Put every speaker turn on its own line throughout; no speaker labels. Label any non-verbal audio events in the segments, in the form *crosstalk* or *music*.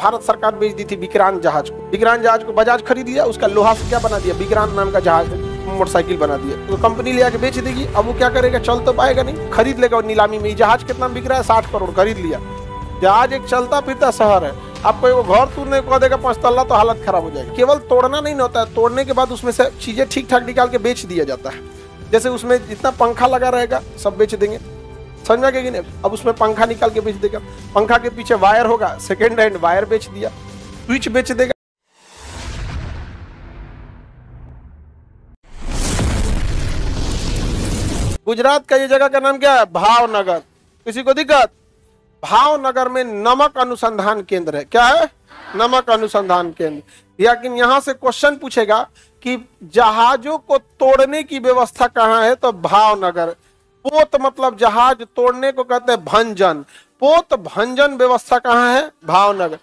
भारत सरकार बेच दी थी विक्रांत जहाज को विक्रांत जहाज को बजाज खरीद लिया उसका लोहा से क्या बना दिया विक्रांत नाम का जहाज मोटरसाइकिल बना दिया तो कंपनी ले आके बेच देगी अब वो क्या करेगा चल तो पाएगा नहीं खरीद लेगा नीलामी में जहाज कितना बिक रहा है साठ करोड़ खरीद लिया जहाज एक चलता फिरता शहर है आपको एक घर तोड़ने को देगा पाँच तल्ला तो हालत खराब हो जाएगी केवल तोड़ना नहीं होता है तोड़ने के बाद उसमें से चीज़ें ठीक ठाक निकाल के बेच दिया जाता है जैसे उसमें जितना पंखा लगा रहेगा सब बेच देंगे समझा कि नहीं अब उसमें पंखा निकाल के बेच देगा पंखा के पीछे वायर होगा सेकेंड हैंड वायर बेच दिया स्विच बेच देगा गुजरात का ये जगह का नाम क्या है भावनगर किसी को दिक्कत भावनगर में नमक अनुसंधान केंद्र है क्या है नमक अनुसंधान केंद्र लेकिन यहां से क्वेश्चन पूछेगा कि जहाजों को तोड़ने की व्यवस्था कहाँ है तो भावनगर पोत मतलब जहाज तोड़ने को कहते हैं भंजन पोत भंजन व्यवस्था कहाँ है भावनगर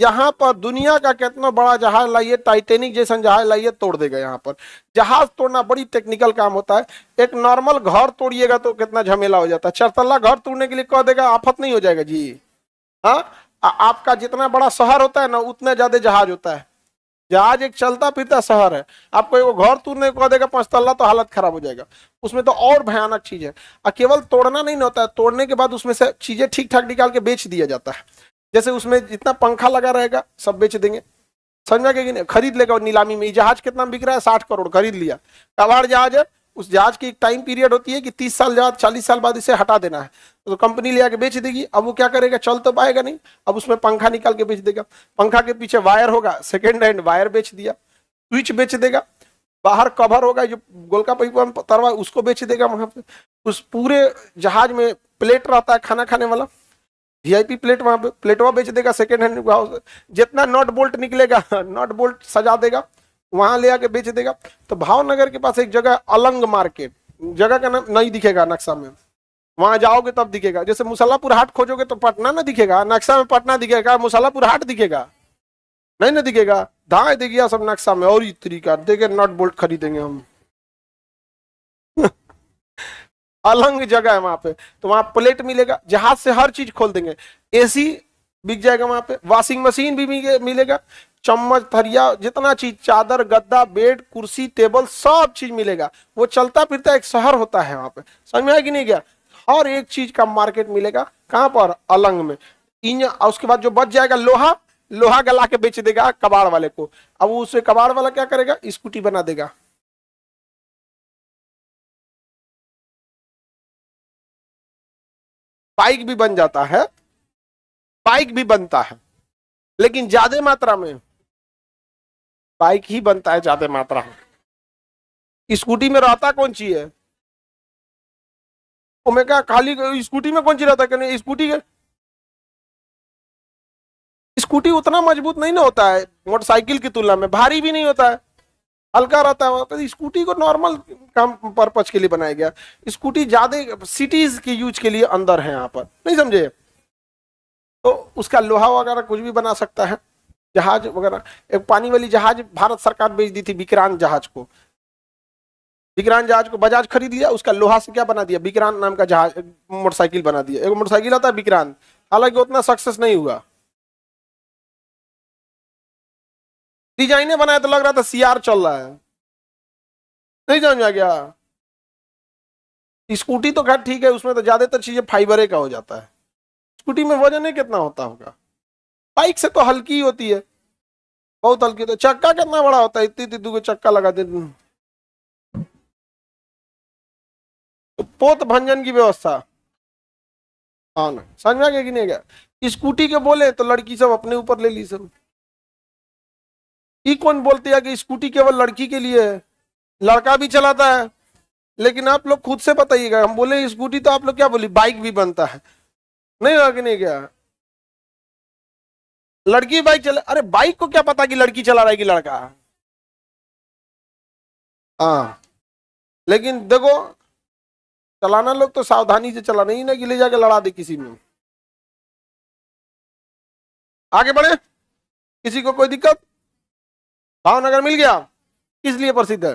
यहाँ पर दुनिया का कितना बड़ा जहाज लाइए टाइटेनिक जैसा जहाज लाइए तोड़ देगा यहाँ पर जहाज तोड़ना बड़ी टेक्निकल काम होता है एक नॉर्मल घर तोड़िएगा तो कितना झमेला हो जाता है चरतल्ला घर तोड़ने के लिए कह देगा आफत नहीं हो जाएगा जी हाँ आपका जितना बड़ा शहर होता है ना उतना ज्यादा जहाज होता है जहाज एक चलता फिरता शहर है आपको एक घर तोड़ने को देगा पांच तल्ला तो हालत खराब हो जाएगा उसमें तो और भयानक चीज है और केवल तोड़ना नहीं होता है तोड़ने के बाद उसमें से चीजें ठीक ठाक निकाल के बेच दिया जाता है जैसे उसमें जितना पंखा लगा रहेगा सब बेच देंगे समझा कि खरीद लेगा नीलामी में जहाज कितना बिक रहा है साठ करोड़ खरीद लिया कबाड़ जहाज है उस जहाज की एक टाइम पीरियड होती है कि तीस साल जहाज चालीस साल बाद इसे हटा देना है तो कंपनी ले आके बेच देगी अब वो क्या करेगा चल तो पाएगा नहीं अब उसमें पंखा निकाल के बेच देगा पंखा के पीछे वायर होगा सेकेंड हैंड वायर बेच दिया स्विच बेच देगा बाहर कवर होगा जो गोलका पैपा तरवा उसको बेच देगा वहां पे उस पूरे जहाज में प्लेट रहता है खाना खाने वाला वीआईपी प्लेट वहां पे प्लेटवा बेच देगा सेकेंड हैंड जितना नॉट बोल्ट निकलेगा नॉट *laughs* बोल्ट सजा देगा वहां ले आके बेच देगा तो भावनगर के पास एक जगह अलंग मार्केट जगह का नाम नहीं दिखेगा नक्शा में वहां जाओगे तब दिखेगा जैसे मुसल्लापुर हाट खोजोगे तो पटना ना दिखेगा नक्शा में पटना दिखेगा मुसल्लापुर हाट दिखेगा नहीं ना दिखेगा धाए दिखेगा सब नक्शा में और ही तरीका देखे नट बोल्ट खरीदेंगे हम *laughs* अलंग जगह है वहां पे तो वहां प्लेट मिलेगा जहाज से हर चीज खोल देंगे एसी बिक जाएगा वहां पे वॉशिंग मशीन भी मिलेगा चम्मच थरिया जितना चीज चादर गद्दा बेड कुर्सी टेबल सब चीज मिलेगा वो चलता फिरता एक शहर होता है वहां पे समझ में आया कि नहीं गया हर एक चीज का मार्केट मिलेगा कहां पर अलंग में इन उसके बाद जो बच जाएगा लोहा
लोहा गला के बेच देगा कबाड़ वाले को अब उसे कबाड़ वाला क्या करेगा स्कूटी बना देगा बाइक भी बन जाता है बाइक भी बनता है लेकिन ज्यादा मात्रा में बाइक ही बनता है ज्यादा मात्रा में स्कूटी में रहता कौन चीज है तो क्या खाली स्कूटी में कौन सी रहता है स्कूटी स्कूटी
उतना मजबूत नहीं ना होता है मोटरसाइकिल की तुलना में भारी भी नहीं होता है हल्का रहता है तो स्कूटी को नॉर्मल काम पर्पज के लिए बनाया गया स्कूटी ज्यादा सिटीज के यूज के लिए अंदर है यहाँ पर नहीं समझे तो उसका लोहा वगैरह कुछ भी बना सकता है जहाज वगैरह एक पानी वाली जहाज भारत सरकार बेच दी थी विक्रांत जहाज को विक्रांत जहाज को बजाज खरीद लिया उसका लोहा से क्या बना दिया विक्रांत नाम का जहाज मोटरसाइकिल बना दिया एक मोटरसाइकिल आता है विक्रांत हालांकि उतना सक्सेस नहीं हुआ
डिजाइने बनाया तो लग रहा था सीआर चल रहा है नहीं समझ आ गया स्कूटी तो खैर ठीक है उसमें तो ज्यादातर
चीजें फाइबरे का हो जाता है स्कूटी में वजन ही कितना होता होगा बाइक से तो हल्की होती है बहुत हल्की होती है चक्का कितना बड़ा होता है इतनी इतनी को चक्का लगा दे
तो पोत भंजन की व्यवस्था हाँ समझ में आ गया कि नहीं गया स्कूटी के बोले तो लड़की सब अपने ऊपर
ले ली सब ये कौन बोलते हैं कि स्कूटी केवल लड़की के लिए है लड़का भी चलाता है लेकिन आप लोग खुद से बताइएगा हम बोले स्कूटी तो आप लोग क्या बोली
बाइक भी बनता है नहीं लगा नहीं गया लड़की बाइक चला अरे बाइक को क्या पता कि लड़की चला रहा है कि लड़का हाँ लेकिन देखो चलाना लोग तो सावधानी से चला नहीं ना कि ले जाके लड़ा दे किसी में आगे बढ़े किसी को कोई दिक्कत भावनगर मिल गया किस लिए प्रसिद्ध है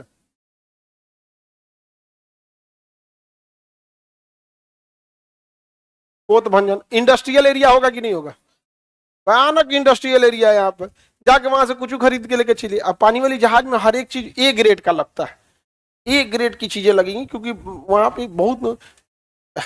पोत भंजन इंडस्ट्रियल एरिया होगा कि नहीं होगा भयानक इंडस्ट्रियल
एरिया है यहाँ पर जाके वहां से कुछ खरीद के लेके चलिए अब पानी वाली जहाज में हर एक चीज ए ग्रेड का लगता है ए ग्रेड की चीजें लगेंगी क्योंकि वहाँ पे बहुत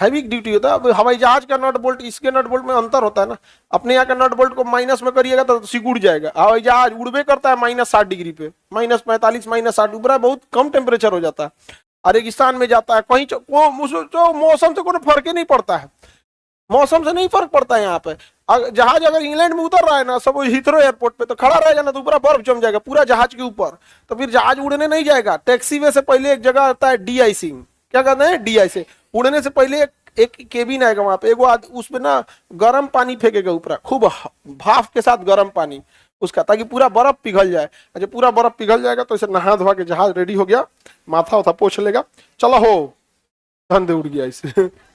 हैवी ड्यूटी होता है हवाई जहाज का नट बोल्ट इसके नट बोल्ट में अंतर होता है ना अपने यहाँ का नट बोल्ट को माइनस में करिएगा तो सिकुड़ जाएगा हवाई जहाज उड़बे करता है माइनस साठ डिग्री पे माइनस पैंतालीस माइनस साठ उबरा बहुत कम टेम्परेचर हो जाता है रेगिस्तान में जाता है कहीं मौसम से कोई फर्क ही नहीं पड़ता है मौसम से नहीं फर्क पड़ता है यहाँ पे जहाज अगर इंग्लैंड में उतर रहा है ना सब हीथरो एयरपोर्ट पे तो खड़ा रहेगा ना तो पूरा बर्फ जम जाएगा पूरा जहाज के ऊपर तो फिर जहाज उड़ने नहीं जाएगा टैक्सी वे से पहले एक जगह आता है डी क्या कहते हैं डी उड़ने से पहले एक एक केबिन आएगा वहां पे एक उसमें ना गर्म पानी फेंकेगा ऊपर खूब भाफ के साथ गर्म पानी उसका ताकि पूरा बर्फ पिघल जाए जब पूरा बर्फ पिघल जाएगा तो इसे नहा धोवा के जहाज रेडी हो गया माथा उथा पोछ लेगा चलो हो धंधे उड़ गया इसे *laughs*